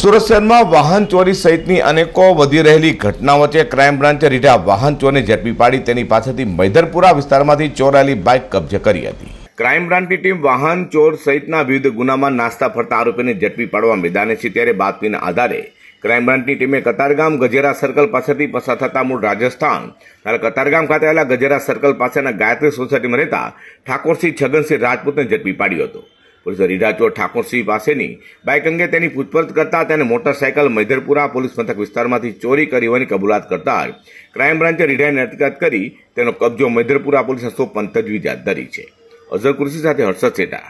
સુરત શહેરમાં વાહન ચોરી સહિતની અનેકો વધી રહેલી ઘટના વચ્ચે ક્રાઇમ બ્રાન્ચે રીઢા વાહન ચોરને ઝડપી પાડી તેની પાસેથી મૈદરપુરા વિસ્તારમાંથી ચોરાયેલી બાઇક કબજે કરી હતી ક્રાઇમ બ્રાન્ચની ટીમ વાહન ચોર સહિતના વિવિધ ગુનામાં નાસ્તા ફરતા આરોપીને ઝડપી પાડવા મેદાને છે ત્યારે બાતમીના આધારે ક્રાઇમ બ્રાન્ચની ટીમે કતારગામ ગજેરા સર્કલ પાસેથી પસાર થતા મૂળ રાજસ્થાન ત્યારે કતારગામ ખાતે આવેલા ગજેરા સર્કલ પાસેના ગાયત્રી સોસાયટીમાં રહેતા ઠાકોરસિંહ છગનસિંહ રાજપૂતને ઝડપી પાડ્યો હતો પોલીસે રીઢાચોર ઠાકોરસિંહ પાસેની બાઇક અંગે તેની પૂછપરછ કરતા તેને મોટરસાયકલ મૈધરપુરા પોલીસ મથક વિસ્તારમાંથી ચોરી કરી હોવાની કબૂલાત કરતા ક્રાઇમ બ્રાન્ચે રીઢાની અટકાયત કરી તેનો કબજો મૈધરપુરા પોલીસે સોંપવાની તજવીજ હાથ ધરી છે અઝર કુર્સી સાથે હર્ષદ સેઠા